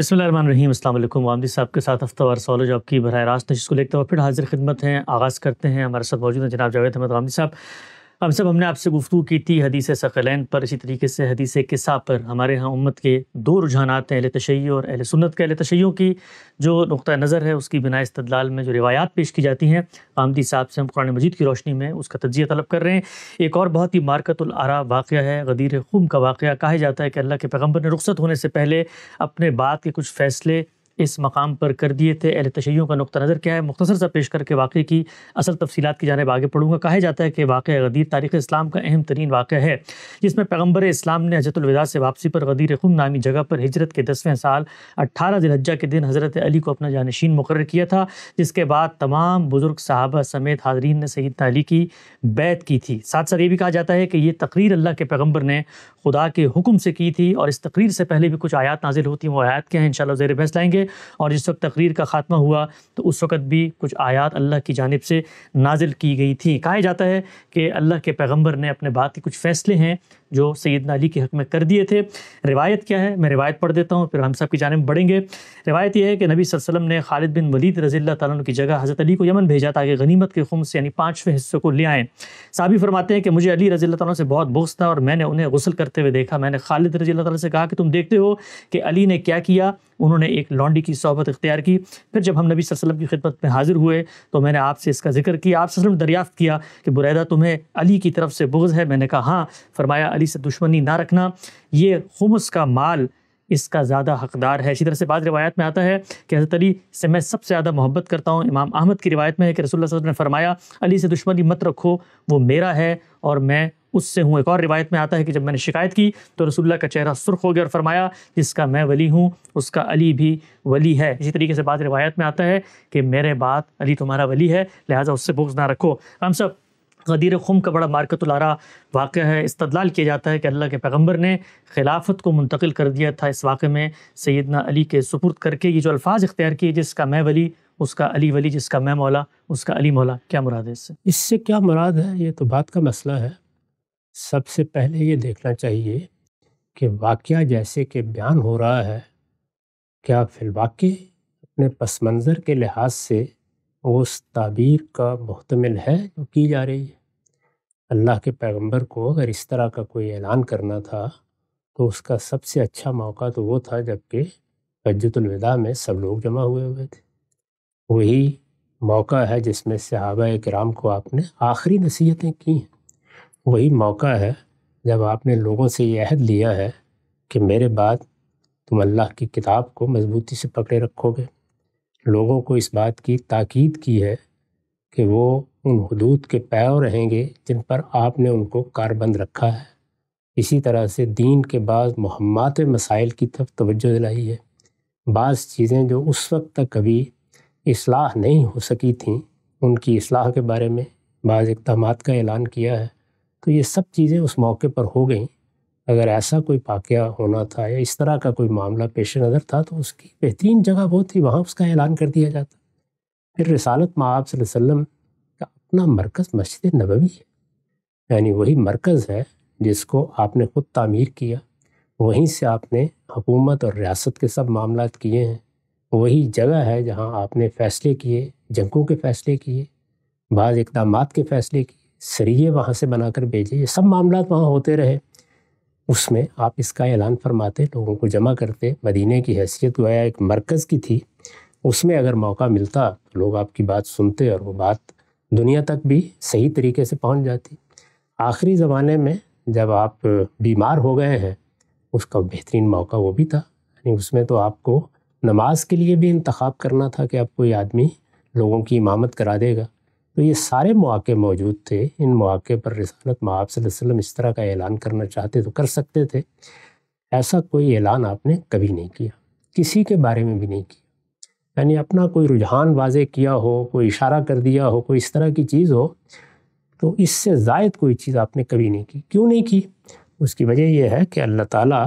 بسم اللہ الرحمن الرحیم السلام علیکم وامدی صاحب کے ساتھ ہفتہ وار سوال و جواب کی براہ راست نشست کو لیکن پھر حاضر خدمت ہیں آغاز کرتے ہیں ہمارے ساتھ موجود ہیں جناب جاوید احمد وامدی صاحب ہم سب ہم نے آپ سے گفتگو کی تھی حدیث ثقلین پر اسی طریقے سے حدیث قصہ پر ہمارے ہاں امت کے دو رجحانات ہیں اہل تشیع اور اہل سنت کے اہل تشیعوں کی جو نقطہ نظر ہے اس کی بنا استدلال میں جو روایات پیش کی جاتی ہیں آمدی صاحب سے ہم قرآن مجید کی روشنی میں اس کا تجزیہ طلب کر رہے ہیں ایک اور بہت ہی مارکت العرا واقعہ ہے غدیر خم کا واقعہ کہا جاتا ہے کہ اللہ کے پیغمبر نے رخصت ہونے سے پہلے اپنے بات کے کچھ فیصلے اس مقام پر کر دیے تھے اہل تشیعوں کا نقطہ نظر کیا ہے مختصر سا پیش کر کے واقعے کی اصل تفصیلات کی جانب آگے پڑھوں گا کہا جاتا ہے کہ واقعہ غدیر تاریخ اسلام کا اہم ترین واقعہ ہے جس میں پیغمبر اسلام نے حضرت الوداع سے واپسی پر غدیر خم نامی جگہ پر حجرت کے دسویں سال اٹھارہ دلحجہ کے دن حضرت علی کو اپنا جانشین مقرر کیا تھا جس کے بعد تمام بزرگ صحابہ سمیت حاضرین نے سعید علی کی بیت کی تھی ساتھ ساتھ یہ بھی کہا جاتا ہے کہ یہ تقریر اللہ کے پیغمبر نے خدا کے حکم سے کی تھی اور اس تقریر سے پہلے بھی کچھ آیات نازل ہوتی ہیں وہ آیات کیا ہیں انشاءاللہ زیر بحث لائیں گے اور جس وقت تقریر کا خاتمہ ہوا تو اس وقت بھی کچھ آیات اللہ کی جانب سے نازل کی گئی تھی کہا جاتا ہے کہ اللہ کے پیغمبر نے اپنے بات کے کچھ فیصلے ہیں جو سیدنا علی کے حق میں کر دیے تھے روایت کیا ہے میں روایت پڑھ دیتا ہوں پھر ہم سب کی جانب بڑھیں گے روایت یہ ہے کہ نبی صلی اللہ علیہ وسلم نے خالد بن ولید رضی اللہ تعالیٰ کی جگہ حضرت علی کو یمن بھیجا تاکہ غنیمت کے خمس یعنی پانچویں حصے کو لے آئیں صحابی فرماتے ہیں کہ مجھے علی رضی اللہ تعالیٰ سے بہت بغض تھا اور میں نے انہیں غسل کرتے ہوئے دیکھا میں نے خالد رضی اللہ تعالیٰ سے کہا کہ تم دیکھتے ہو کہ علی نے کیا کیا انہوں نے ایک لانڈی کی صحبت اختیار کی پھر جب ہم نبی صلی اللہ علیہ وسلم کی خدمت میں حاضر ہوئے تو میں نے آپ سے اس کا ذکر کیا آپ صلی اللہ علیہ وسلم دریافت کیا کہ بریدہ تمہیں علی کی طرف سے بغض ہے میں نے کہا ہاں فرمایا علی سے دشمنی نہ رکھنا یہ خمس کا مال اس کا زیادہ حقدار ہے اسی طرح سے بعض روایت میں آتا ہے کہ حضرت علی سے میں سب سے زیادہ محبت کرتا ہوں امام احمد کی روایت میں ہے کہ رسول اللہ صلی اللہ علیہ وسلم نے فرمایا علی سے دشمنی مت رکھو وہ میرا ہے اور میں اس سے ہوں ایک اور روایت میں آتا ہے کہ جب میں نے شکایت کی تو رسول اللہ کا چہرہ سرخ ہو گیا اور فرمایا جس کا میں ولی ہوں اس کا علی بھی ولی ہے اسی طریقے سے بعض روایت میں آتا ہے کہ میرے بات علی تمہارا ولی ہے لہٰذا اس سے بغض نہ رکھو ہم سب قدیر خم کا بڑا مارکت الارا واقعہ ہے استدلال کیا جاتا ہے کہ اللہ کے پیغمبر نے خلافت کو منتقل کر دیا تھا اس واقعے میں سیدنا علی کے سپرد کر کے یہ جو الفاظ اختیار کیے جس کا میں ولی اس کا علی ولی جس کا میں مولا اس کا علی مولا کیا مراد ہے اس سے اس سے کیا مراد ہے یہ تو بات کا مسئلہ ہے سب سے پہلے یہ دیکھنا چاہیے کہ واقعہ جیسے کہ بیان ہو رہا ہے کیا فی الواقع اپنے پس منظر کے لحاظ سے اس تعبیر کا محتمل ہے جو کی جا رہی ہے اللہ کے پیغمبر کو اگر اس طرح کا کوئی اعلان کرنا تھا تو اس کا سب سے اچھا موقع تو وہ تھا جب کہ حجت الوداع میں سب لوگ جمع ہوئے ہوئے تھے وہی موقع ہے جس میں صحابہ کرام کو آپ نے آخری نصیحتیں کی ہیں وہی موقع ہے جب آپ نے لوگوں سے یہ عہد لیا ہے کہ میرے بعد تم اللہ کی کتاب کو مضبوطی سے پکڑے رکھو گے لوگوں کو اس بات کی تاکید کی ہے کہ وہ ان حدود کے پیو رہیں گے جن پر آپ نے ان کو کاربند رکھا ہے اسی طرح سے دین کے بعض مہمات مسائل کی طرف توجہ دلائی ہے بعض چیزیں جو اس وقت تک کبھی اصلاح نہیں ہو سکی تھیں ان کی اصلاح کے بارے میں بعض اقدامات کا اعلان کیا ہے تو یہ سب چیزیں اس موقع پر ہو گئیں اگر ایسا کوئی واقعہ ہونا تھا یا اس طرح کا کوئی معاملہ پیش نظر تھا تو اس کی بہترین جگہ وہ تھی وہاں اس کا اعلان کر دیا جاتا پھر رسالت میں آپ صلی اللہ علیہ وسلم کا اپنا مرکز مسجد نبوی ہے یعنی وہی مرکز ہے جس کو آپ نے خود تعمیر کیا وہیں سے آپ نے حکومت اور ریاست کے سب معاملات کیے ہیں وہی جگہ ہے جہاں آپ نے فیصلے کیے جنگوں کے فیصلے کیے بعض اقدامات کے فیصلے کیے سریے وہاں سے بنا کر بھیجے یہ سب معاملات وہاں ہوتے رہے اس میں آپ اس کا اعلان فرماتے لوگوں کو جمع کرتے مدینہ کی حیثیت گویا ایک مرکز کی تھی اس میں اگر موقع ملتا تو لوگ آپ کی بات سنتے اور وہ بات دنیا تک بھی صحیح طریقے سے پہنچ جاتی آخری زمانے میں جب آپ بیمار ہو گئے ہیں اس کا بہترین موقع وہ بھی تھا یعنی اس میں تو آپ کو نماز کے لیے بھی انتخاب کرنا تھا کہ آپ کوئی آدمی لوگوں کی امامت کرا دے گا تو یہ سارے مواقع موجود تھے ان مواقع پر رسالت وہاں آپ وسلم اس طرح کا اعلان کرنا چاہتے تو کر سکتے تھے ایسا کوئی اعلان آپ نے کبھی نہیں کیا کسی کے بارے میں بھی نہیں کیا یعنی اپنا کوئی رجحان واضح کیا ہو کوئی اشارہ کر دیا ہو کوئی اس طرح کی چیز ہو تو اس سے زائد کوئی چیز آپ نے کبھی نہیں کی کیوں نہیں کی اس کی وجہ یہ ہے کہ اللہ تعالیٰ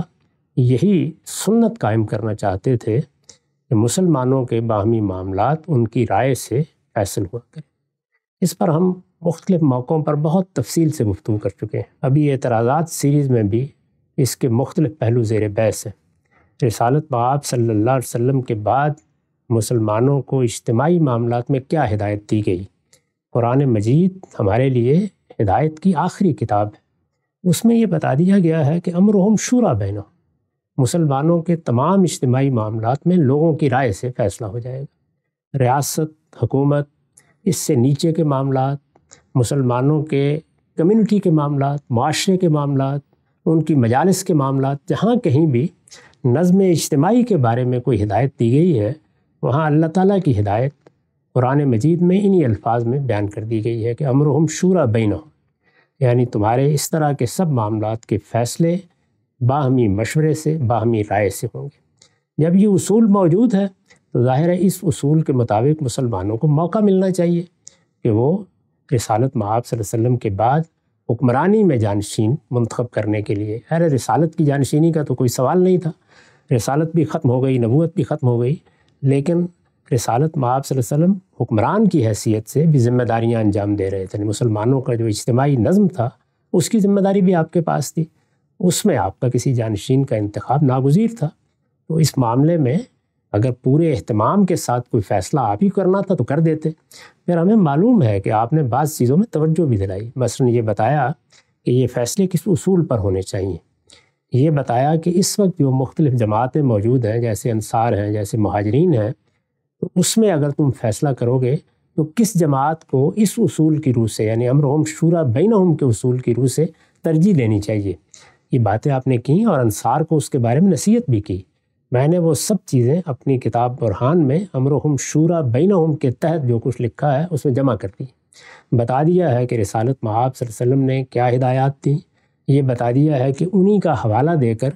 یہی سنت قائم کرنا چاہتے تھے کہ مسلمانوں کے باہمی معاملات ان کی رائے سے فیصل ہوا کریں اس پر ہم مختلف موقعوں پر بہت تفصیل سے گفتگو کر چکے ہیں ابھی اعتراضات سیریز میں بھی اس کے مختلف پہلو زیر بحث ہیں رسالت باب صلی اللہ علیہ وسلم کے بعد مسلمانوں کو اجتماعی معاملات میں کیا ہدایت دی گئی قرآن مجید ہمارے لیے ہدایت کی آخری کتاب ہے اس میں یہ بتا دیا گیا ہے کہ امرحم شورا بہنوں مسلمانوں کے تمام اجتماعی معاملات میں لوگوں کی رائے سے فیصلہ ہو جائے گا ریاست حکومت اس سے نیچے کے معاملات مسلمانوں کے کمیونٹی کے معاملات معاشرے کے معاملات ان کی مجالس کے معاملات جہاں کہیں بھی نظم اجتماعی کے بارے میں کوئی ہدایت دی گئی ہے وہاں اللہ تعالیٰ کی ہدایت قرآن مجید میں انہی الفاظ میں بیان کر دی گئی ہے کہ امرحم شورا بین یعنی تمہارے اس طرح کے سب معاملات کے فیصلے باہمی مشورے سے باہمی رائے سے ہوں گے جب یہ اصول موجود ہے تو ظاہر ہے اس اصول کے مطابق مسلمانوں کو موقع ملنا چاہیے کہ وہ رسالت محب صلی اللہ علیہ وسلم کے بعد حکمرانی میں جانشین منتخب کرنے کے لیے خیر رسالت کی جانشینی کا تو کوئی سوال نہیں تھا رسالت بھی ختم ہو گئی نبوت بھی ختم ہو گئی لیکن رسالت میں آپ صلی اللہ علیہ وسلم حکمران کی حیثیت سے بھی ذمہ داریاں انجام دے رہے تھے یعنی مسلمانوں کا جو اجتماعی نظم تھا اس کی ذمہ داری بھی آپ کے پاس تھی اس میں آپ کا کسی جانشین کا انتخاب ناگزیر تھا تو اس معاملے میں اگر پورے اہتمام کے ساتھ کوئی فیصلہ آپ ہی کرنا تھا تو کر دیتے پھر ہمیں معلوم ہے کہ آپ نے بعض چیزوں میں توجہ بھی دلائی مثلاً یہ بتایا کہ یہ فیصلے کس اصول پر ہونے چاہئیں یہ بتایا کہ اس وقت جو مختلف جماعتیں موجود ہیں جیسے انصار ہیں جیسے مہاجرین ہیں تو اس میں اگر تم فیصلہ کرو گے تو کس جماعت کو اس اصول کی روح سے یعنی امر شورا بینہم بین کے اصول کی روح سے ترجیح دینی چاہیے یہ باتیں آپ نے کیں اور انصار کو اس کے بارے میں نصیحت بھی کی میں نے وہ سب چیزیں اپنی کتاب برحان میں امرحم شورا بین کے تحت جو کچھ لکھا ہے اس میں جمع کر دی بتا دیا ہے کہ رسالت محاب صلی اللہ علیہ وسلم نے کیا ہدایات دیں یہ بتا دیا ہے کہ انہی کا حوالہ دے کر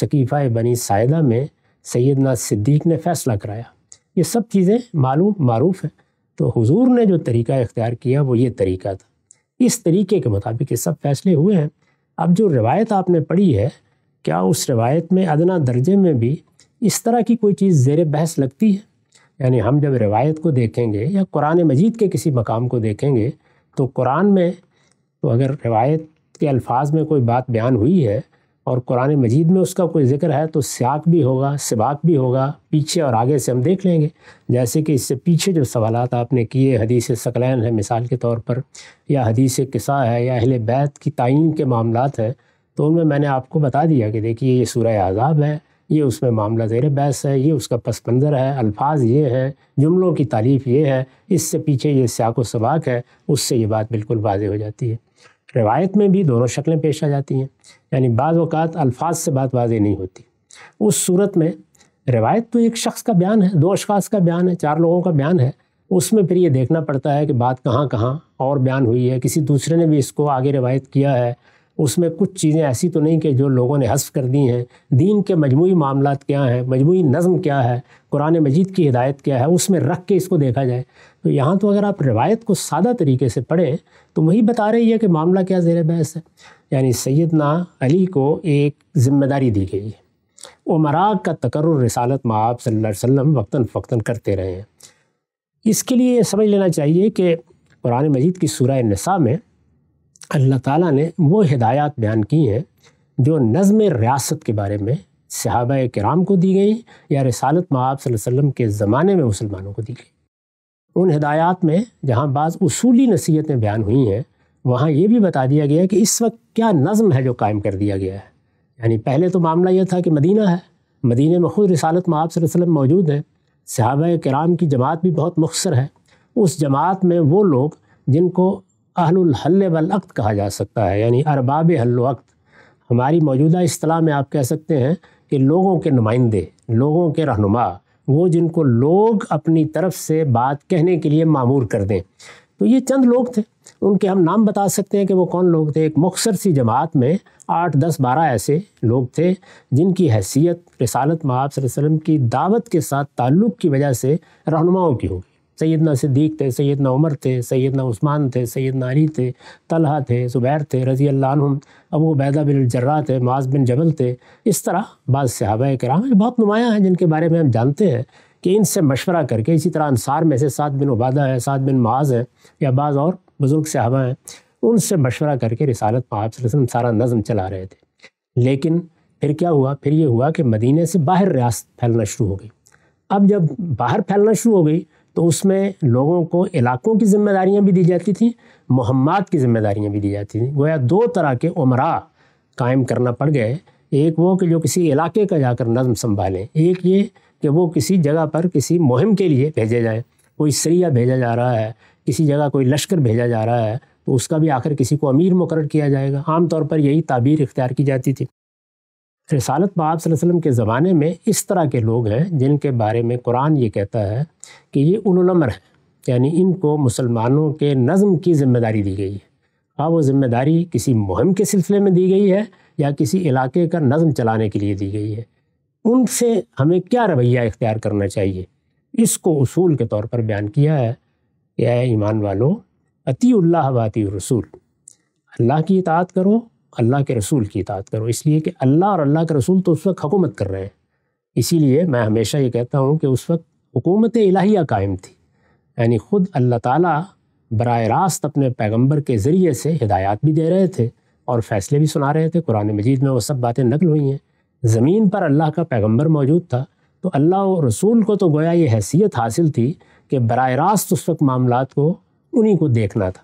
ثقیفہ بنی سائدہ میں سیدنا صدیق نے فیصلہ کرایا یہ سب چیزیں معلوم معروف ہیں تو حضور نے جو طریقہ اختیار کیا وہ یہ طریقہ تھا اس طریقے کے مطابق یہ سب فیصلے ہوئے ہیں اب جو روایت آپ نے پڑھی ہے کیا اس روایت میں ادنا درجے میں بھی اس طرح کی کوئی چیز زیر بحث لگتی ہے یعنی ہم جب روایت کو دیکھیں گے یا قرآن مجید کے کسی مقام کو دیکھیں گے تو قرآن میں تو اگر روایت کے الفاظ میں کوئی بات بیان ہوئی ہے اور قرآن مجید میں اس کا کوئی ذکر ہے تو سیاق بھی ہوگا سباق بھی ہوگا پیچھے اور آگے سے ہم دیکھ لیں گے جیسے کہ اس سے پیچھے جو سوالات آپ نے کیے حدیث ثقلین ہے مثال کے طور پر یا حدیث قصہ ہے یا اہل بیت کی تعین کے معاملات ہیں تو ان میں میں نے آپ کو بتا دیا کہ دیکھیے یہ سورہ عذاب ہے یہ اس میں معاملہ زیر بحث ہے یہ اس کا پس منظر ہے الفاظ یہ ہیں جملوں کی تعریف یہ ہے اس سے پیچھے یہ سیاق و سباق ہے اس سے یہ بات بالکل واضح ہو جاتی ہے روایت میں بھی دونوں شکلیں پیش آ جاتی ہیں یعنی بعض اوقات الفاظ سے بات واضح نہیں ہوتی اس صورت میں روایت تو ایک شخص کا بیان ہے دو اشخاص کا بیان ہے چار لوگوں کا بیان ہے اس میں پھر یہ دیکھنا پڑتا ہے کہ بات کہاں کہاں اور بیان ہوئی ہے کسی دوسرے نے بھی اس کو آگے روایت کیا ہے اس میں کچھ چیزیں ایسی تو نہیں کہ جو لوگوں نے حذف کر دی ہیں دین کے مجموعی معاملات کیا ہیں مجموعی نظم کیا ہے قرآن مجید کی ہدایت کیا ہے اس میں رکھ کے اس کو دیکھا جائے تو یہاں تو اگر آپ روایت کو سادہ طریقے سے پڑھیں تو وہی بتا رہی ہے کہ معاملہ کیا زیر بحث ہے یعنی سیدنا علی کو ایک ذمہ داری دی گئی ہے عمراء کا تقرر رسالت میں آپ صلی اللہ علیہ وسلم وقتاً فقتاً کرتے رہے ہیں اس کے لیے سمجھ لینا چاہیے کہ قرآن مجید کی سورہ نساء میں اللہ تعالیٰ نے وہ ہدایات بیان کی ہیں جو نظم ریاست کے بارے میں صحابہ کرام کو دی گئیں یا رسالت معاب صلی اللہ علیہ وسلم کے زمانے میں مسلمانوں کو دی گئی ان ہدایات میں جہاں بعض اصولی نصیحتیں بیان ہوئی ہیں وہاں یہ بھی بتا دیا گیا ہے کہ اس وقت کیا نظم ہے جو قائم کر دیا گیا ہے یعنی پہلے تو معاملہ یہ تھا کہ مدینہ ہے مدینہ میں خود رسالت معاب صلی اللہ علیہ وسلم موجود ہیں صحابہ کرام کی جماعت بھی بہت مخصر ہے اس جماعت میں وہ لوگ جن کو اہل الحل والعقد کہا جا سکتا ہے یعنی ارباب حل وقت ہماری موجودہ اصطلاح میں آپ کہہ سکتے ہیں کہ لوگوں کے نمائندے لوگوں کے رہنما وہ جن کو لوگ اپنی طرف سے بات کہنے کے لیے معمور کر دیں تو یہ چند لوگ تھے ان کے ہم نام بتا سکتے ہیں کہ وہ کون لوگ تھے ایک مخصر سی جماعت میں آٹھ دس بارہ ایسے لوگ تھے جن کی حیثیت رسالت محاب صلی اللہ علیہ وسلم کی دعوت کے ساتھ تعلق کی وجہ سے رہنماؤں کی ہوگی سیدنا صدیق تھے سیدنا عمر تھے سیدنا عثمان تھے سیدنا علی تھے طلحہ تھے زبیر تھے رضی اللہ عنہم ابو عبیدہ بن الجرہ تھے معاذ بن جبل تھے اس طرح بعض صحابہ کرام بہت نمایاں ہیں جن کے بارے میں ہم جانتے ہیں کہ ان سے مشورہ کر کے اسی طرح انصار میں سے سعد بن عبادہ ہے سعد بن معاذ ہیں یا بعض اور بزرگ صحابہ ہیں ان سے مشورہ کر کے رسالت وسلم سارا نظم چلا رہے تھے لیکن پھر کیا ہوا پھر یہ ہوا کہ مدینہ سے باہر ریاست پھیلنا شروع ہو گئی اب جب باہر پھیلنا شروع ہو گئی تو اس میں لوگوں کو علاقوں کی ذمہ داریاں بھی دی جاتی تھیں مہمات کی ذمہ داریاں بھی دی جاتی تھیں گویا دو طرح کے عمراء قائم کرنا پڑ گئے ایک وہ کہ جو کسی علاقے کا جا کر نظم سنبھالیں ایک یہ کہ وہ کسی جگہ پر کسی مہم کے لیے بھیجے جائیں کوئی سیاح بھیجا جا رہا ہے کسی جگہ کوئی لشکر بھیجا جا رہا ہے تو اس کا بھی آخر کسی کو امیر مقرر کیا جائے گا عام طور پر یہی تعبیر اختیار کی جاتی تھی رسالت باب وسلم کے زمانے میں اس طرح کے لوگ ہیں جن کے بارے میں قرآن یہ کہتا ہے کہ یہ العمر ہیں یعنی ان کو مسلمانوں کے نظم کی ذمہ داری دی گئی ہے ہاں وہ ذمہ داری کسی مہم کے سلسلے میں دی گئی ہے یا کسی علاقے کا نظم چلانے کے لیے دی گئی ہے ان سے ہمیں کیا رویہ اختیار کرنا چاہیے اس کو اصول کے طور پر بیان کیا ہے کہ اے ایمان والوں عطی اللہ واطی رسول اللہ کی اطاعت کرو اللہ کے رسول کی اطاعت کرو اس لیے کہ اللہ اور اللہ کے رسول تو اس وقت حکومت کر رہے ہیں اسی لیے میں ہمیشہ یہ کہتا ہوں کہ اس وقت حکومت الہیہ قائم تھی یعنی خود اللہ تعالیٰ براہ راست اپنے پیغمبر کے ذریعے سے ہدایات بھی دے رہے تھے اور فیصلے بھی سنا رہے تھے قرآن مجید میں وہ سب باتیں نقل ہوئی ہیں زمین پر اللہ کا پیغمبر موجود تھا تو اللہ و رسول کو تو گویا یہ حیثیت حاصل تھی کہ براہ راست اس وقت معاملات کو انہی کو دیکھنا تھا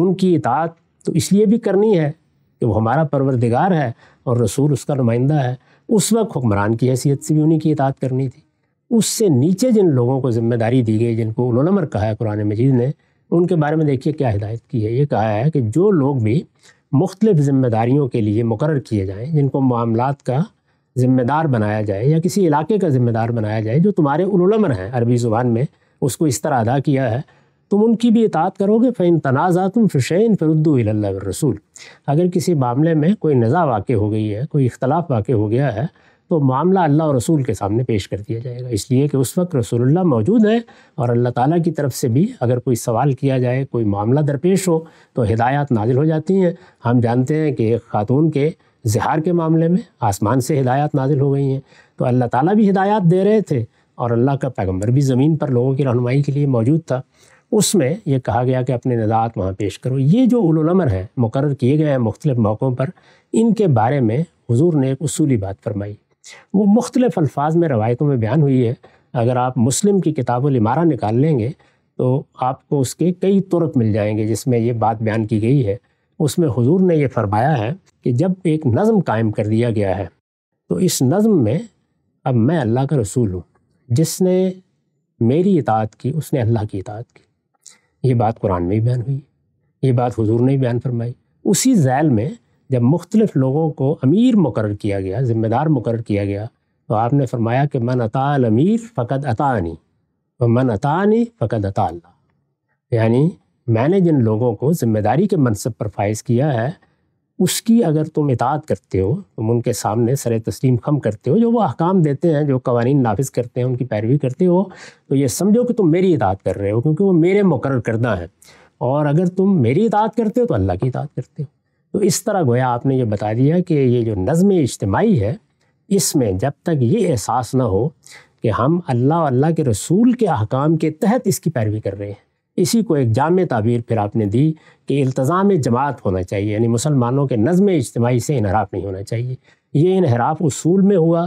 ان کی اطاعت تو اس لیے بھی کرنی ہے کہ وہ ہمارا پروردگار ہے اور رسول اس کا نمائندہ ہے اس وقت حکمران کی حیثیت سے بھی انہیں کی اطاعت کرنی تھی اس سے نیچے جن لوگوں کو ذمہ داری دی گئی جن کو علومن کہا ہے قرآن مجید نے ان کے بارے میں دیکھیے کیا ہدایت کی ہے یہ کہا ہے کہ جو لوگ بھی مختلف ذمہ داریوں کے لیے مقرر کیے جائیں جن کو معاملات کا ذمہ دار بنایا جائے یا کسی علاقے کا ذمہ دار بنایا جائے جو تمہارے العلمر ہیں عربی زبان میں اس کو اس طرح ادا کیا ہے تم ان کی بھی اطاعت کرو گے تنازع تم فشین فردو اللہ رسول اگر کسی معاملے میں کوئی نزا واقع ہو گئی ہے کوئی اختلاف واقع ہو گیا ہے تو معاملہ اللہ اور رسول کے سامنے پیش کر دیا جائے گا اس لیے کہ اس وقت رسول اللہ موجود ہے اور اللہ تعالیٰ کی طرف سے بھی اگر کوئی سوال کیا جائے کوئی معاملہ درپیش ہو تو ہدایات نازل ہو جاتی ہیں ہم جانتے ہیں کہ ایک خاتون کے زہار کے معاملے میں آسمان سے ہدایات نازل ہو گئی ہیں تو اللہ تعالیٰ بھی ہدایات دے رہے تھے اور اللہ کا پیغمبر بھی زمین پر لوگوں کی رہنمائی کے لیے موجود تھا اس میں یہ کہا گیا کہ اپنے نظات وہاں پیش کرو یہ جو العمر ہیں مقرر کیے گئے ہیں مختلف موقعوں پر ان کے بارے میں حضور نے ایک اصولی بات فرمائی وہ مختلف الفاظ میں روایتوں میں بیان ہوئی ہے اگر آپ مسلم کی کتاب العمارہ نکال لیں گے تو آپ کو اس کے کئی ترک مل جائیں گے جس میں یہ بات بیان کی گئی ہے اس میں حضور نے یہ فرمایا ہے کہ جب ایک نظم قائم کر دیا گیا ہے تو اس نظم میں اب میں اللہ کا رسول ہوں جس نے میری اطاعت کی اس نے اللہ کی اطاعت کی یہ بات قرآن میں ہی بیان ہوئی یہ بات حضور نے ہی بیان فرمائی اسی ذیل میں جب مختلف لوگوں کو امیر مقرر کیا گیا ذمہ دار مقرر کیا گیا تو آپ نے فرمایا کہ من عطال امیر فقط عطانی و من فقد فقط اللہ یعنی میں نے جن لوگوں کو ذمہ داری کے منصب پر فائز کیا ہے اس کی اگر تم اطاعت کرتے ہو تم ان کے سامنے سر تسلیم خم کرتے ہو جو وہ احکام دیتے ہیں جو قوانین نافذ کرتے ہیں ان کی پیروی کرتے ہو تو یہ سمجھو کہ تم میری اطاعت کر رہے ہو کیونکہ وہ میرے مقرر کردہ ہیں اور اگر تم میری اطاعت کرتے ہو تو اللہ کی اطاعت کرتے ہو تو اس طرح گویا آپ نے یہ بتا دیا کہ یہ جو نظم اجتماعی ہے اس میں جب تک یہ احساس نہ ہو کہ ہم اللہ اللہ کے رسول کے احکام کے تحت اس کی پیروی کر رہے ہیں اسی کو ایک جامع تعبیر پھر آپ نے دی کہ التظام جماعت ہونا چاہیے یعنی مسلمانوں کے نظم اجتماعی سے انحراف نہیں ہونا چاہیے یہ انحراف اصول میں ہوا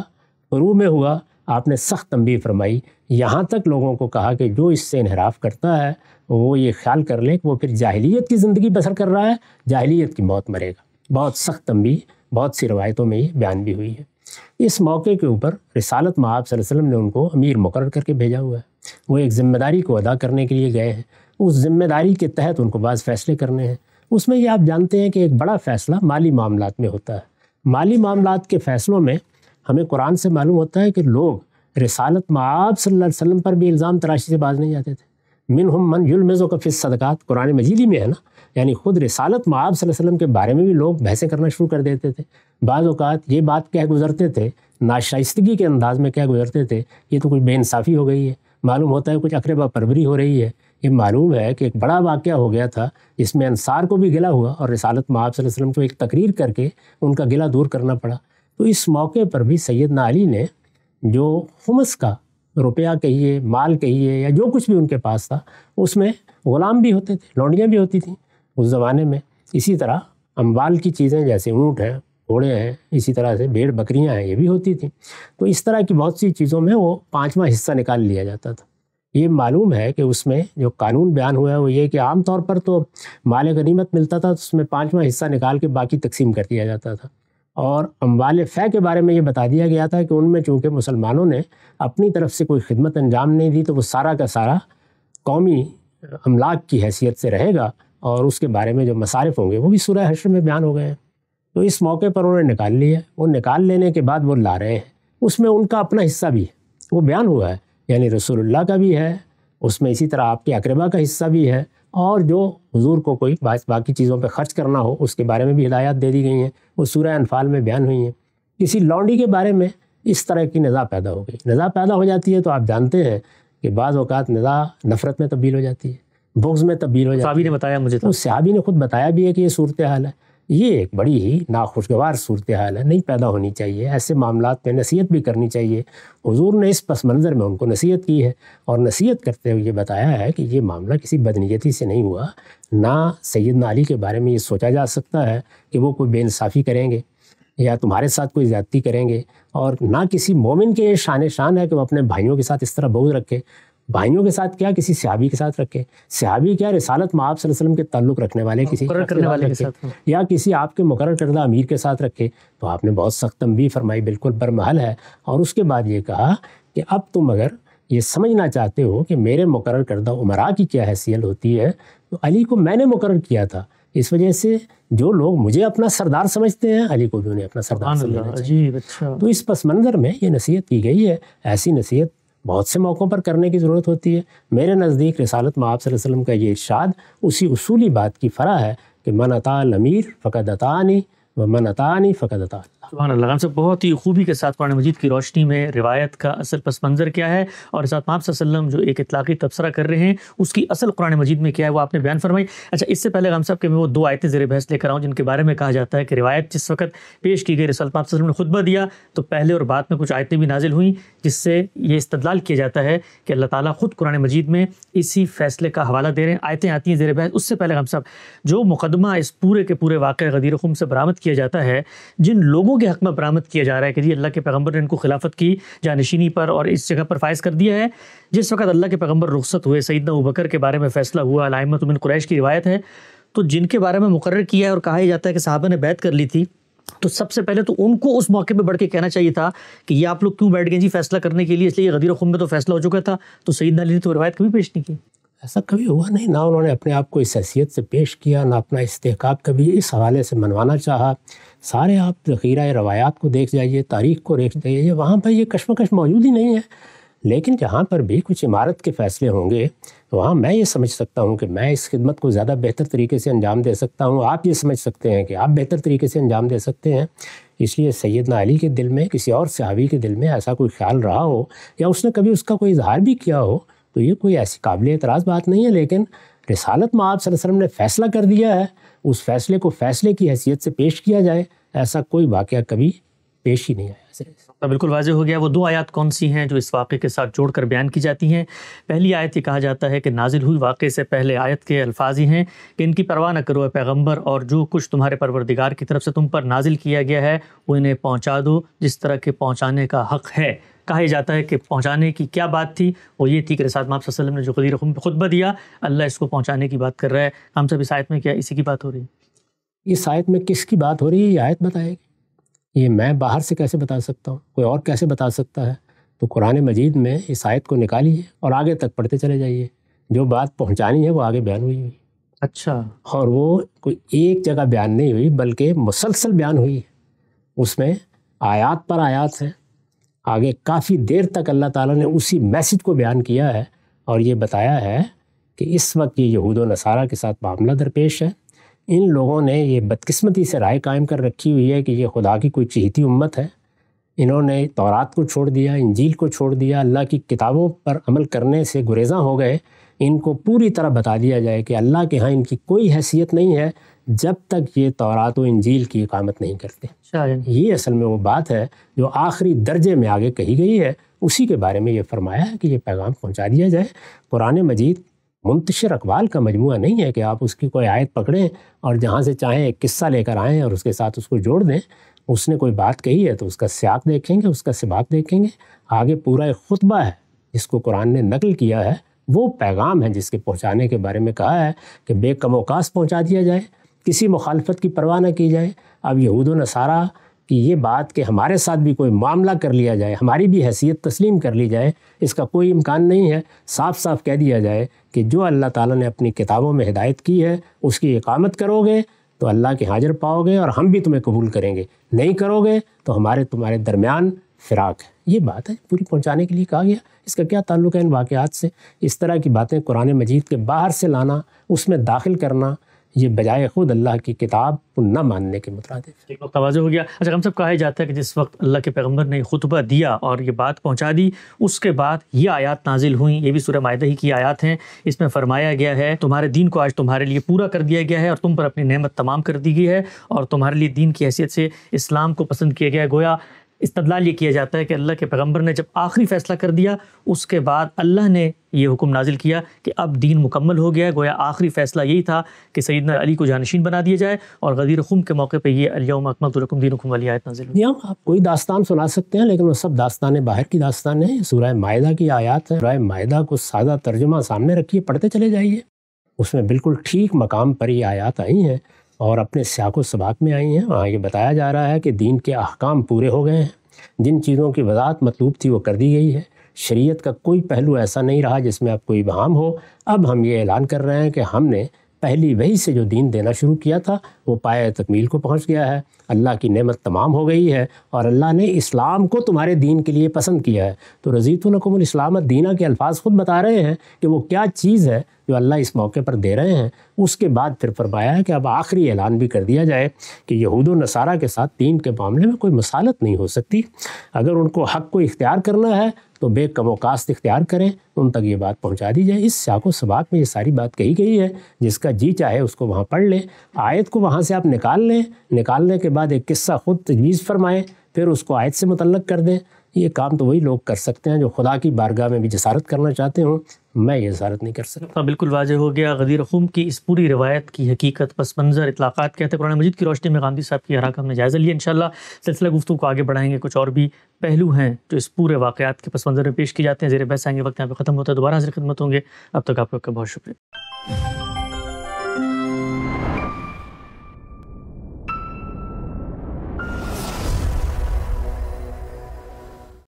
فرو میں ہوا آپ نے سخت تنبیہ فرمائی یہاں تک لوگوں کو کہا کہ جو اس سے انحراف کرتا ہے وہ یہ خیال کر لے کہ وہ پھر جاہلیت کی زندگی بسر کر رہا ہے جاہلیت کی موت مرے گا بہت سخت تنبیہ بہت سی روایتوں میں یہ بیان بھی ہوئی ہے اس موقع کے اوپر رسالت مآب صلی اللہ علیہ وسلم نے ان کو امیر مقرر کر کے بھیجا ہوا ہے وہ ایک ذمہ داری کو ادا کرنے کے لیے گئے ہیں اس ذمہ داری کے تحت ان کو بعض فیصلے کرنے ہیں اس میں یہ آپ جانتے ہیں کہ ایک بڑا فیصلہ مالی معاملات میں ہوتا ہے مالی معاملات کے فیصلوں میں ہمیں قرآن سے معلوم ہوتا ہے کہ لوگ رسالت مآب صلی اللہ علیہ وسلم پر بھی الزام تراشی سے باز نہیں جاتے تھے ہم من یلمز و کاف صدقات قرآن مجیدی میں ہے نا یعنی خود رسالت معاب صلی اللہ علیہ وسلم کے بارے میں بھی لوگ بحثیں کرنا شروع کر دیتے تھے بعض اوقات یہ بات کہہ گزرتے تھے ناشائستگی کے انداز میں کہہ گزرتے تھے یہ تو کچھ بے انصافی ہو گئی ہے معلوم ہوتا ہے کچھ اقربہ پروری پربری ہو رہی ہے یہ معلوم ہے کہ ایک بڑا واقعہ ہو گیا تھا جس میں انصار کو بھی گلا ہوا اور رسالت معاب صلی اللہ علیہ وسلم کو ایک تقریر کر کے ان کا گلا دور کرنا پڑا تو اس موقع پر بھی سیدنا علی نے جو حمس کا روپیہ کہیے مال کہیے یا جو کچھ بھی ان کے پاس تھا اس میں غلام بھی ہوتے تھے لونڈیاں بھی ہوتی تھیں اس زمانے میں اسی طرح اموال کی چیزیں جیسے اونٹ ہیں گھوڑے ہیں اسی طرح سے بھیڑ بکریاں ہیں یہ بھی ہوتی تھیں تو اس طرح کی بہت سی چیزوں میں وہ پانچواں حصہ نکال لیا جاتا تھا یہ معلوم ہے کہ اس میں جو قانون بیان ہوا ہے وہ یہ کہ عام طور پر تو مال غنیمت ملتا تھا تو اس میں پانچواں حصہ نکال کے باقی تقسیم کر دیا جاتا تھا اور اموال فے کے بارے میں یہ بتا دیا گیا تھا کہ ان میں چونکہ مسلمانوں نے اپنی طرف سے کوئی خدمت انجام نہیں دی تو وہ سارا کا سارا قومی املاک کی حیثیت سے رہے گا اور اس کے بارے میں جو مصارف ہوں گے وہ بھی سورہ حشر میں بیان ہو گئے ہیں تو اس موقع پر انہوں نے نکال لیا ہے وہ نکال لینے کے بعد وہ لا رہے ہیں اس میں ان کا اپنا حصہ بھی ہے وہ بیان ہوا ہے یعنی رسول اللہ کا بھی ہے اس میں اسی طرح آپ کے اقربا کا حصہ بھی ہے اور جو حضور کو کوئی باقی چیزوں پہ خرچ کرنا ہو اس کے بارے میں بھی ہدایات دے دی گئی ہیں وہ سورہ انفال میں بیان ہوئی ہیں کسی لانڈی کے بارے میں اس طرح کی نظا پیدا ہو گئی نظا پیدا ہو جاتی ہے تو آپ جانتے ہیں کہ بعض اوقات نظا نفرت میں تبدیل ہو جاتی ہے بغض میں تبدیل ہو جاتی ہے صحابی نے بتایا مجھے تو صحابی نے خود بتایا بھی ہے کہ یہ صورت حال ہے یہ ایک بڑی ہی ناخوشگوار صورتحال ہے نہیں پیدا ہونی چاہیے ایسے معاملات میں نصیحت بھی کرنی چاہیے حضور نے اس پس منظر میں ان کو نصیحت کی ہے اور نصیحت کرتے ہوئے یہ بتایا ہے کہ یہ معاملہ کسی بدنیتی سے نہیں ہوا نہ سیدنا علی کے بارے میں یہ سوچا جا سکتا ہے کہ وہ کوئی بے انصافی کریں گے یا تمہارے ساتھ کوئی زیادتی کریں گے اور نہ کسی مومن کے یہ شان شان ہے کہ وہ اپنے بھائیوں کے ساتھ اس طرح بوجھ رکھے بھائیوں کے ساتھ کیا کسی صحابی کے ساتھ رکھے صحابی کیا رسالت میں آپ صلی وسلم کے تعلق رکھنے والے کسی مقرر کرنے والے کے ساتھ یا کسی آپ کے مقرر کردہ امیر کے ساتھ رکھے تو آپ نے بہت سخت تنبی فرمائی بالکل برمحل ہے اور اس کے بعد یہ کہا کہ اب تم اگر یہ سمجھنا چاہتے ہو کہ میرے مقرر کردہ عمرا کی کیا حیثیت ہوتی ہے تو علی کو میں نے مقرر کیا تھا اس وجہ سے جو لوگ مجھے اپنا سردار سمجھتے ہیں علی کو بھی انہیں اپنا سردار چاہیے اچھا۔ تو اس پس منظر میں یہ نصیحت کی گئی ہے ایسی نصیحت بہت سے موقعوں پر کرنے کی ضرورت ہوتی ہے میرے نزدیک رسالت میں آپ صلی وسلم کا یہ ارشاد اسی اصولی بات کی فرح ہے کہ من اطال امیر فقط عطانی و من اطانی فقط عطا سبحان اللہ ہم صاحب بہت ہی خوبی کے ساتھ قرآن مجید کی روشنی میں روایت کا اصل پس منظر کیا ہے اور اللہ علیہ وسلم جو ایک اطلاقی تبصرہ کر رہے ہیں اس کی اصل قرآن مجید میں کیا ہے وہ آپ نے بیان فرمائی اچھا اس سے پہلے غام صاحب کہ میں وہ دو آیتیں زیر بحث لے کر آؤں جن کے بارے میں کہا جاتا ہے کہ روایت جس وقت پیش کی گئی رسول صلی اللہ علیہ وسلم نے خطبہ دیا تو پہلے اور بعد میں کچھ آیتیں بھی نازل ہوئیں جس سے یہ استدلال کیا جاتا ہے کہ اللہ تعالیٰ خود قرآن مجید میں اسی فیصلے کا حوالہ دے رہے ہیں آیتیں آتی ہیں زیر بحث اس سے پہلے غام صاحب جو مقدمہ اس پورے کے پورے واقعہ غدیر خم سے برامد کیا جاتا ہے جن لوگوں لوگوں کے حق میں برآمد کیا جا رہا ہے کہ جی اللہ کے پیغمبر نے ان کو خلافت کی جانشینی پر اور اس جگہ پر فائز کر دیا ہے جس وقت اللہ کے پیغمبر رخصت ہوئے سیدنا ابکر کے بارے میں فیصلہ ہوا علامت من قریش کی روایت ہے تو جن کے بارے میں مقرر کیا ہے اور کہا ہی جاتا ہے کہ صحابہ نے بیعت کر لی تھی تو سب سے پہلے تو ان کو اس موقع پہ بڑھ کے کہنا چاہیے تھا کہ یہ آپ لوگ کیوں بیٹھ گئے جی فیصلہ کرنے کے لیے اس لیے غدیر خم میں تو فیصلہ ہو چکا تھا تو سعید علی نے تو روایت کبھی پیش نہیں کی ایسا کبھی ہوا نہیں نہ انہوں نے اپنے آپ کو اس حیثیت سے پیش کیا نہ اپنا استحقاق کبھی اس حوالے سے منوانا چاہا سارے آپ ذخیرۂ روایات کو دیکھ جائیے تاریخ کو دیکھ جائیے وہاں پر یہ کشمکش موجود ہی نہیں ہے لیکن جہاں پر بھی کچھ عمارت کے فیصلے ہوں گے وہاں میں یہ سمجھ سکتا ہوں کہ میں اس خدمت کو زیادہ بہتر طریقے سے انجام دے سکتا ہوں آپ یہ سمجھ سکتے ہیں کہ آپ بہتر طریقے سے انجام دے سکتے ہیں اس لیے سیدنا علی کے دل میں کسی اور صحابی کے دل میں ایسا کوئی خیال رہا ہو یا اس نے کبھی اس کا کوئی اظہار بھی کیا ہو تو یہ کوئی ایسی قابل اعتراض بات نہیں ہے لیکن رسالت میں آپ صلی وسلم نے فیصلہ کر دیا ہے اس فیصلے کو فیصلے کی حیثیت سے پیش کیا جائے ایسا کوئی واقعہ کبھی پیش ہی نہیں آیا بالکل واضح ہو گیا وہ دو آیات کون سی ہیں جو اس واقعے کے ساتھ جوڑ کر بیان کی جاتی ہیں پہلی آیت یہ کہا جاتا ہے کہ نازل ہوئی واقعے سے پہلے آیت کے الفاظ ہی ہیں کہ ان کی پرواہ نہ کرو اے پیغمبر اور جو کچھ تمہارے پروردگار کی طرف سے تم پر نازل کیا گیا ہے وہ انہیں پہنچا دو جس طرح کے پہنچانے کا حق ہے کہا جاتا ہے کہ پہنچانے کی کیا بات تھی وہ یہ تھی کہ رساد اللہ علیہ وسلم نے جو قدیم رقم خطبہ دیا اللہ اس کو پہنچانے کی بات کر رہا ہے ہم سب اس آیت میں کیا اسی کی بات ہو رہی ہے اس آیت میں کس کی بات ہو رہی ہے یہ آیت بتائے گی یہ میں باہر سے کیسے بتا سکتا ہوں کوئی اور کیسے بتا سکتا ہے تو قرآن مجید میں اس آیت کو نکالیے اور آگے تک پڑھتے چلے جائیے جو بات پہنچانی ہے وہ آگے بیان ہوئی ہوئی اچھا اور وہ کوئی ایک جگہ بیان نہیں ہوئی بلکہ مسلسل بیان ہوئی ہے اس میں آیات پر آیات ہیں آگے کافی دیر تک اللہ تعالیٰ نے اسی میسج کو بیان کیا ہے اور یہ بتایا ہے کہ اس وقت یہ یہود و نصارہ کے ساتھ معاملہ درپیش ہے ان لوگوں نے یہ بدقسمتی سے رائے قائم کر رکھی ہوئی ہے کہ یہ خدا کی کوئی چہیتی امت ہے انہوں نے تورات کو چھوڑ دیا انجیل کو چھوڑ دیا اللہ کی کتابوں پر عمل کرنے سے گریزاں ہو گئے ان کو پوری طرح بتا دیا جائے کہ اللہ کے ہاں ان کی کوئی حیثیت نہیں ہے جب تک یہ تورات و انجیل کی اقامت نہیں کرتے یہ اصل میں وہ بات ہے جو آخری درجے میں آگے کہی گئی ہے اسی کے بارے میں یہ فرمایا ہے کہ یہ پیغام پہنچا دیا جائے قرآن مجید منتشر اقبال کا مجموعہ نہیں ہے کہ آپ اس کی کوئی آیت پکڑیں اور جہاں سے چاہیں ایک قصہ لے کر آئیں اور اس کے ساتھ اس کو جوڑ دیں اس نے کوئی بات کہی ہے تو اس کا سیاق دیکھیں گے اس کا سباق دیکھیں گے آگے پورا ایک خطبہ ہے جس کو قرآن نے نقل کیا ہے وہ پیغام ہے جس کے پہنچانے کے بارے میں کہا ہے کہ بے کم اوقاس پہنچا دیا جائے کسی مخالفت کی پرواہ نہ کی جائے اب یہود و نصارہ کی یہ بات کہ ہمارے ساتھ بھی کوئی معاملہ کر لیا جائے ہماری بھی حیثیت تسلیم کر لی جائے اس کا کوئی امکان نہیں ہے صاف صاف کہہ دیا جائے کہ جو اللہ تعالیٰ نے اپنی کتابوں میں ہدایت کی ہے اس کی اقامت کرو گے تو اللہ کی حاضر پاؤ گے اور ہم بھی تمہیں قبول کریں گے نہیں کرو گے تو ہمارے تمہارے درمیان فراق ہے یہ بات ہے پوری پہنچانے کے لیے کہا گیا اس کا کیا تعلق ہے ان واقعات سے اس طرح کی باتیں قرآن مجید کے باہر سے لانا اس میں داخل کرنا یہ بجائے خود اللہ کی کتاب کو نہ ماننے کے مطابق واضح ہو گیا اچھا ہم سب کہا جاتا ہے کہ جس وقت اللہ کے پیغمبر نے خطبہ دیا اور یہ بات پہنچا دی اس کے بعد یہ آیات نازل ہوئیں یہ بھی سورہ معاہدہ ہی کی آیات ہیں اس میں فرمایا گیا ہے تمہارے دین کو آج تمہارے لیے پورا کر دیا گیا ہے اور تم پر اپنی نعمت تمام کر دی گئی ہے اور تمہارے لیے دین کی حیثیت سے اسلام کو پسند کیا گیا گویا استدلال یہ کیا جاتا ہے کہ اللہ کے پیغمبر نے جب آخری فیصلہ کر دیا اس کے بعد اللہ نے یہ حکم نازل کیا کہ اب دین مکمل ہو گیا ہے گویا آخری فیصلہ یہی تھا کہ سیدنا علی کو جانشین بنا دیا جائے اور غزیر خم کے موقع پہ یہ اکمل الرکم دین آیت علی ہوئی آپ کوئی داستان سنا سکتے ہیں لیکن وہ سب داستانیں باہر کی داستان ہیں سورہ معاہدہ کی آیات ہے سورہ معاہدہ کو سادہ ترجمہ سامنے رکھیے پڑھتے چلے جائیے اس میں بالکل ٹھیک مقام پر یہ آیات آئی ہیں اور اپنے سیاق و سباق میں آئی ہیں وہاں یہ بتایا جا رہا ہے کہ دین کے احکام پورے ہو گئے ہیں جن چیزوں کی وضاحت مطلوب تھی وہ کر دی گئی ہے شریعت کا کوئی پہلو ایسا نہیں رہا جس میں اب کوئی بہام ہو اب ہم یہ اعلان کر رہے ہیں کہ ہم نے پہلی وہی سے جو دین دینا شروع کیا تھا وہ پائے تکمیل کو پہنچ گیا ہے اللہ کی نعمت تمام ہو گئی ہے اور اللہ نے اسلام کو تمہارے دین کے لیے پسند کیا ہے تو رضیت القم الاسلام دینہ کے الفاظ خود بتا رہے ہیں کہ وہ کیا چیز ہے جو اللہ اس موقع پر دے رہے ہیں اس کے بعد پھر فرمایا ہے کہ اب آخری اعلان بھی کر دیا جائے کہ یہود و نصارہ کے ساتھ دین کے معاملے میں کوئی مسالت نہیں ہو سکتی اگر ان کو حق کو اختیار کرنا ہے تو بے کم و کاست اختیار کریں ان تک یہ بات پہنچا دی جائے اس شاق و سباق میں یہ ساری بات کہی گئی ہے جس کا جی چاہے اس کو وہاں پڑھ لے آیت کو وہاں وہاں سے آپ نکال لیں نکالنے کے بعد ایک قصہ خود تجویز فرمائیں پھر اس کو آیت سے متعلق کر دیں یہ کام تو وہی لوگ کر سکتے ہیں جو خدا کی بارگاہ میں بھی جسارت کرنا چاہتے ہوں میں یہ جسارت نہیں کر سکتا ہاں، بالکل واضح ہو گیا غدیر خوم کی اس پوری روایت کی حقیقت پس منظر اطلاقات کہتے ہیں قرآن مجید کی روشنی میں گاندھی صاحب کی ہم نے جائزہ لیا انشاءاللہ اللہ سلسلہ گفتگو کو آگے بڑھائیں گے کچھ اور بھی پہلو ہیں جو اس پورے واقعات کے پس منظر میں پیش کی جاتے ہیں زیر بحث آئیں گے وقت یہاں پہ ختم ہوتا ہے دوبارہ حاضر خدمت ہوں گے اب تک آپ لوگ کا بہت شکریہ